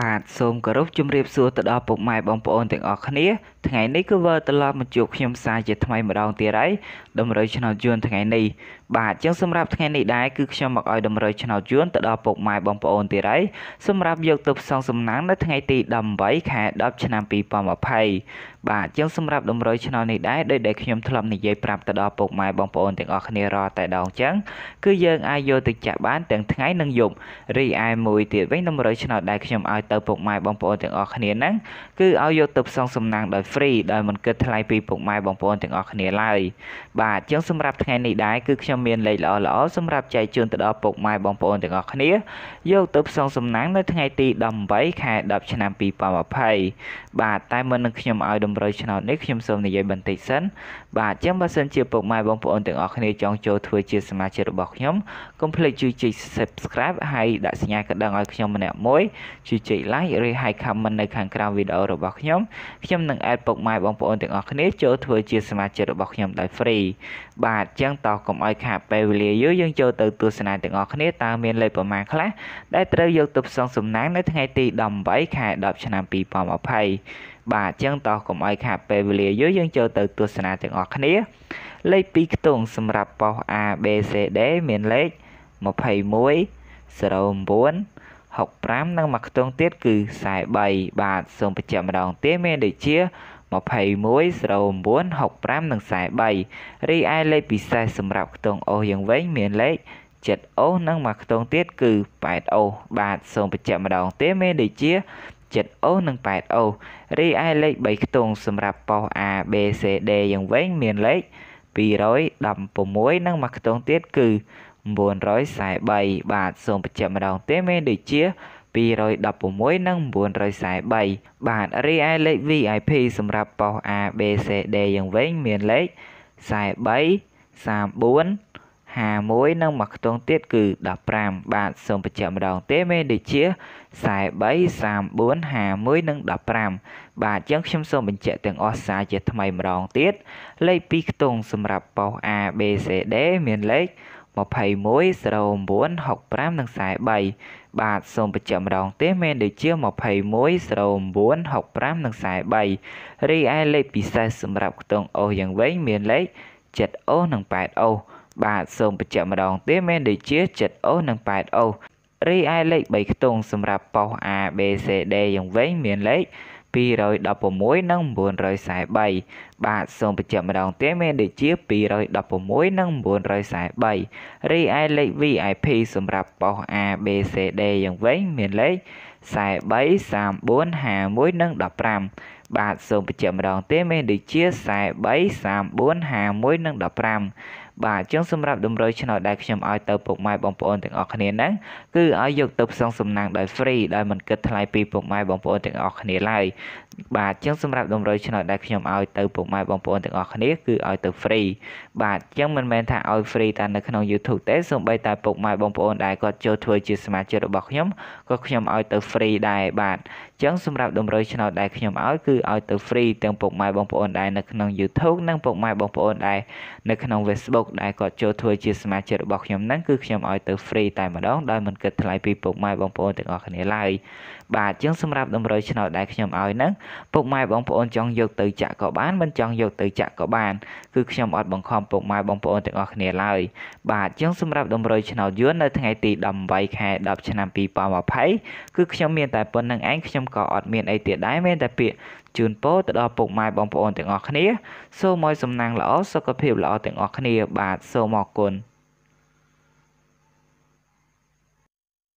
បាទសូមគោរពជម្រាបសួរទៅដល់ពុកម៉ែបងប្អូនទាំងអស់គ្នាថ្ងៃនេះគឺវើត្រឡប់មកជួបខ្ញុំសាជាថ្មីម្ដងទៀតហើយតម្រូវឆ្នោតយួនថ្ងៃនេះបាទចឹងសម្រាប់ថ្ងៃនេះដែរគឺខ្ញុំមកឲ្យ តម្រូវឆ្នោតយួនទៅដល់ពុកម៉ែបងប្អូនទៀតហើយសម្រាប់យកទៅផ្សងសំណាងនៅថ្ងៃទី18ខែ10ឆ្នាំ2020បាទចឹងសម្រាប់តម្រូវឆ្នោតនេះដែរដោយដែលខ្ញុំធ្លាប់និយាយប្រាប់ទៅដល់ពុកម៉ែបងប្អូនទាំងអស់គ្នារាល់តែដងចឹងគឺយើងអាចយកទៅចាក់បាន ទាំងថ្ងៃនិងយប់រីឯមួយទៀតវិញតម្រូវឆ្នោតដែលខ្ញុំឲ្យទៅពុកម៉ែបងប្អូនទាំងអស់គ្នាហ្នឹងគឺឲ្យយកទៅផ្សងសំណាងដោយ free ដោយមិនគិតថ្លៃពីពុកម៉ែបងប្អូនទាំងអស់គ្នាឡើយបាទចឹងសម្រាប់ថ្ងៃនេះដែរគឺខ្ញុំមានលេខល្អល្អសម្រាប់ចែកជូនទៅដល់ពុកម៉ែបងប្អូនទាំងអស់គ្នាយកទៅផ្សងសំណាងនៅថ្ងៃទី18ខែ10ឆ្នាំ2020បាទតែមុននឹងខ្ញុំឲ្យតម្រុយឆ្នោតនេះខ្ញុំសូមនិយាយបន្តិចសិនបាទចឹងបើសិនជាពុកម៉ែបងប្អូនទាំងអស់គ្នាចង់ចូលធ្វើជាសមាជិករបស់ខ្ញុំកុំភ្លេចជួយចុច subscribe ហើយដាក់សញ្ញាកណ្ដឹងឲ្យខ្ញុំម្នាក់មួយជួយចុច like ឬហើយ comment នៅខាងក្រោមវីដេអូរបស់ខ្ញុំខ្ញុំនឹង add ពុកម៉ែបងប្អូនទាំងអស់គ្នាចូលធ្វើជាសមាជិករបស់ខ្ញុំដោយ free បាទអញ្ចឹងតោះកុំឲ្យខាតពេលវេលាយូរយើងចូលទៅទស្សនាទាំងអស់គ្នាតើមានលេខប្រមាណខ្លះដែលត្រូវយកទៅផ្សងសំណាងនៅថ្ងៃទី18ខែ10ឆ្នាំ2020បាទអញ្ចឹងតោះកុំឲ្យខាតពេលវេលាយូរយើងចូលទៅទស្សនាទាំងអស់គ្នាលេខ2ខ្ទង់សម្រាប់ប៉ុស A B C D មានលេខ21 09 65និងមួយខ្ទង់ទៀតគឺ43បាទសូមបញ្ជាក់ម្ដងទៀតមានដូចជា21 0965និង43រីឯលេខពិសេសសម្រាប់ខ្ទង់អូសយ៉ាងវិញមានលេខ7អូសនិងមួយខ្ទង់ទៀតគឺ8អូសបាទសូមបញ្ជាក់ម្ដងទៀតមានដូចជា7អូសនិង8អូសរីឯលេខ3ខ្ទង់សម្រាប់ប៉ុស A B C D យ៉ាងវិញមានលេខ216និងមួយខ្ទង់ទៀតគឺ943បាទសូមបញ្ជាក់ម្ដងទៀតមានដូចជា216និង943បាទរីឯលេខ VIP សម្រាប់ប៉ុស A B C D យ៉ាងវិញមានលេខ43 34 51និងមួយខ្ទង់ទៀតគឺ15បាទសូមបញ្ជាក់ម្ដងទេមេដូចជា43 34 51និង15បាទអញ្ចឹងខ្ញុំសូមបញ្ជាក់ទាំងអស់សារជា ថ្មីម្ដងទៀតលេខ2ខ្ទង់សម្រាប់ប៉ុស A B C D មានលេខ210965និង43បាទសូមបញ្ជាក់ម្ដងទៀតមានដូចជា210965និង43រីឯលេខពិសេសសម្រាប់ខ្ទង់អូសយ៉ាងវិញមានលេខ7អូសនិង8អូសបាទសូមបញ្ជាក់ម្ដងទៀតមានដូចជា7អូសនិង8អូសរីឯលេខ3ខ្ទង់សម្រាប់ប៉ុស A B C D យ៉ាងវិញមានលេខ216និង943បាទសូមបញ្ជាក់ម្ដងទៀតមានដូចជា216និង943រីឯលេខ VIP សម្រាប់ប៉ុស ABCD យ៉ាងវិញមានលេខ43 34 51និង15បាទសូមបញ្ជាក់ម្ដងទៀតមានដូចជា43 34 51និង15បាទអញ្ចឹងសម្រាប់តម្រុយឆ្នោតដែលខ្ញុំឲ្យទៅពុកម៉ែបងប្អូនទាំងអស់គ្នាហ្នឹងគឺឲ្យយកទៅផ្សងសំណាងដោយ free ដោយមិនគិតថ្លៃពីពុកម៉ែបងប្អូនទាំងអស់គ្នាឡើយបាទអញ្ចឹងសម្រាប់តម្រុយឆ្នោតដែលខ្ញុំឲ្យទៅពុកម៉ែបងប្អូនទាំងអស់គ្នាគឺឲ្យទៅ free បាទអញ្ចឹងមិនមែនថាឲ្យ free តែនៅក្នុង YouTube ទេសូម្បីតែពុកម៉ែបងប្អូនដែលគាត់ចូលធ្វើជាសមាជិករបស់ខ្ញុំក៏ខ្ញុំឲ្យទៅ free ដែរបាទចឹងសម្រាប់តម្រុយឆ្នោតដែលខ្ញុំឲ្យគឺឲ្យទៅ free ទាំងពុកម៉ែបងប្អូនដែរនៅក្នុង YouTube និងពុកម៉ែបងប្អូនដែរនៅក្នុង Facebook ដែលគាត់ចូលធ្វើជាសមាជិករបស់ខ្ញុំហ្នឹងគឺខ្ញុំឲ្យទៅ free តែម្ដងដោយមិនគិតថ្លៃពីពុកម៉ែបងប្អូនទាំងអស់គ្នាឡើយបាទចឹងសម្រាប់តម្រុយឆ្នោតដែលខ្ញុំឲ្យហ្នឹងពុកម៉ែបងប្អូនចង់យកទៅចាក់ក៏បានមិនចង់យកទៅចាក់ក៏បានគឺខ្ញុំអត់បង្ខំពុកម៉ែបងប្អូនទាំងអស់គ្នាឡើយបាទចឹងសម្រាប់តម្រុយឆ្នោតយួននៅថ្ងៃទី18ខែ10ឆ្នាំ2020គឺខ្ញុំមានតែប៉ុណ្្នឹងឯងខ្ញុំខ្ញុំក៏អត់មានអីទៀតដែរមានតែពាក្យជូនពរទៅដល់ពុកម៉ែបងប្អូនទាំងអស់គ្នាសូមឲ្យសំណាងល្អសុខភាពល្អទាំងអស់គ្នាបាទសូមអរគុណ